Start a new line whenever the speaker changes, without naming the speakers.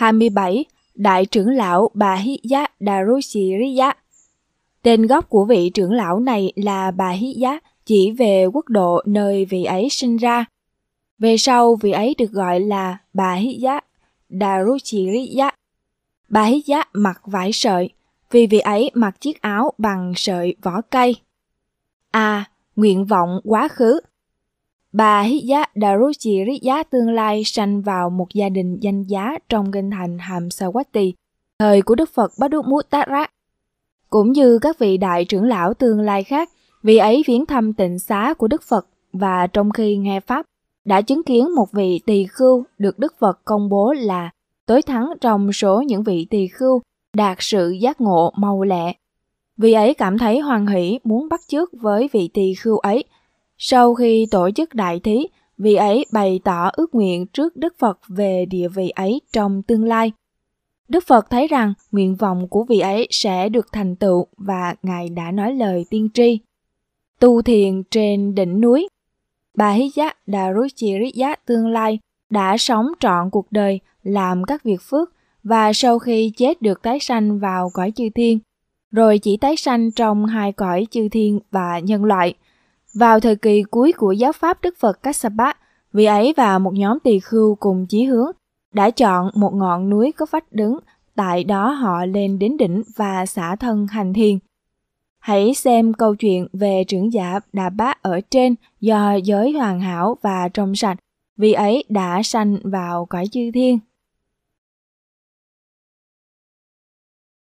27. Đại trưởng lão Bà Hiya Darushiriya Tên gốc của vị trưởng lão này là Bà Hiya, chỉ về quốc độ nơi vị ấy sinh ra. Về sau, vị ấy được gọi là Bà Hiya Darushiriya. Bà Hiya mặc vải sợi, vì vị ấy mặc chiếc áo bằng sợi vỏ cây. A. À, nguyện vọng quá khứ Bà Hiya Daruchi Riya tương lai sanh vào một gia đình danh giá trong kinh thành Hàm Hamsawati, thời của Đức Phật Bát Đức Mút Tát Rác. Cũng như các vị đại trưởng lão tương lai khác, vị ấy viếng thăm tịnh xá của Đức Phật và trong khi nghe Pháp, đã chứng kiến một vị tỳ khưu được Đức Phật công bố là tối thắng trong số những vị tỳ khưu đạt sự giác ngộ mau lẹ. Vị ấy cảm thấy hoan hỷ muốn bắt chước với vị tỳ khưu ấy – sau khi tổ chức đại thí, vị ấy bày tỏ ước nguyện trước Đức Phật về địa vị ấy trong tương lai. Đức Phật thấy rằng nguyện vọng của vị ấy sẽ được thành tựu và Ngài đã nói lời tiên tri. Tu thiền trên đỉnh núi Bà Hiya Daruchiriya tương lai đã sống trọn cuộc đời làm các việc phước và sau khi chết được tái sanh vào cõi chư thiên, rồi chỉ tái sanh trong hai cõi chư thiên và nhân loại – vào thời kỳ cuối của giáo pháp Đức Phật Kassapa, vị ấy và một nhóm tỳ khưu cùng chí hướng đã chọn một ngọn núi có vách đứng, tại đó họ lên đến đỉnh và xả thân hành thiền. Hãy xem câu chuyện về trưởng giả Đà Bá ở trên do giới hoàn hảo và trong sạch, vì ấy đã sanh vào cõi chư thiên.